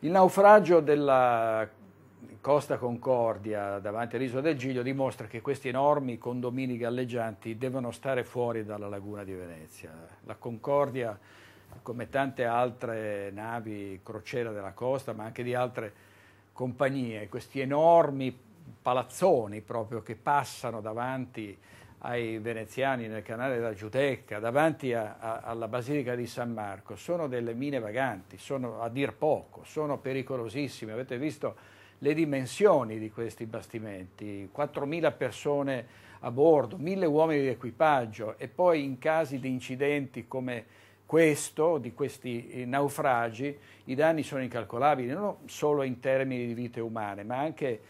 Il naufragio della Costa Concordia davanti all'isola del Giglio dimostra che questi enormi condomini galleggianti devono stare fuori dalla laguna di Venezia. La Concordia, come tante altre navi crociera della costa, ma anche di altre compagnie, questi enormi palazzoni proprio che passano davanti ai veneziani nel canale della Giudecca, davanti a, a, alla Basilica di San Marco, sono delle mine vaganti, sono a dir poco, sono pericolosissime. Avete visto le dimensioni di questi bastimenti, 4.000 persone a bordo, 1.000 uomini di equipaggio e poi in casi di incidenti come questo, di questi eh, naufragi, i danni sono incalcolabili, non solo in termini di vite umane, ma anche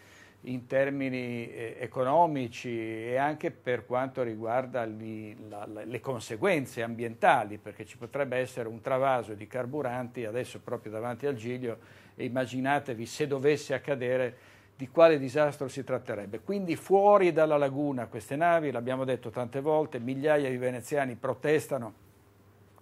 in termini eh, economici e anche per quanto riguarda gli, la, la, le conseguenze ambientali, perché ci potrebbe essere un travaso di carburanti adesso proprio davanti al Giglio e immaginatevi se dovesse accadere di quale disastro si tratterebbe. Quindi fuori dalla laguna queste navi, l'abbiamo detto tante volte, migliaia di veneziani protestano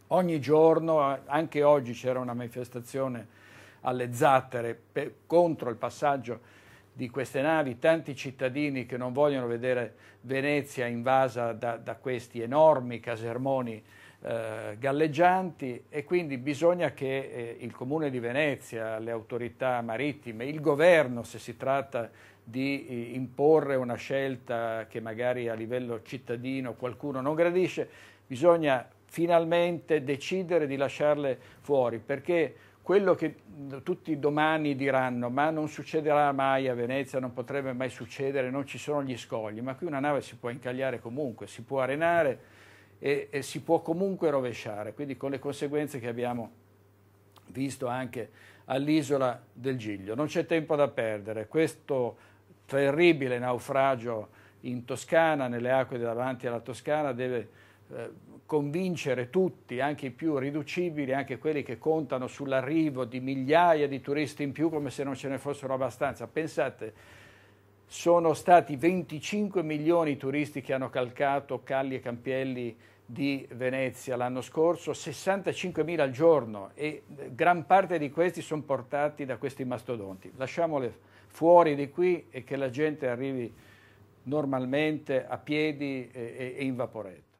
ogni giorno, anche oggi c'era una manifestazione alle zattere per, contro il passaggio di queste navi, tanti cittadini che non vogliono vedere Venezia invasa da, da questi enormi casermoni eh, galleggianti e quindi bisogna che eh, il Comune di Venezia, le autorità marittime, il governo, se si tratta di eh, imporre una scelta che magari a livello cittadino qualcuno non gradisce, bisogna finalmente decidere di lasciarle fuori perché quello che tutti domani diranno ma non succederà mai a Venezia, non potrebbe mai succedere, non ci sono gli scogli, ma qui una nave si può incagliare comunque, si può arenare e, e si può comunque rovesciare, quindi con le conseguenze che abbiamo visto anche all'isola del Giglio. Non c'è tempo da perdere, questo terribile naufragio in Toscana, nelle acque davanti alla Toscana, deve eh, convincere tutti, anche i più riducibili, anche quelli che contano sull'arrivo di migliaia di turisti in più come se non ce ne fossero abbastanza. Pensate, sono stati 25 milioni i turisti che hanno calcato calli e campielli di Venezia l'anno scorso, 65 mila al giorno e gran parte di questi sono portati da questi mastodonti. Lasciamole fuori di qui e che la gente arrivi normalmente a piedi e in vaporetto.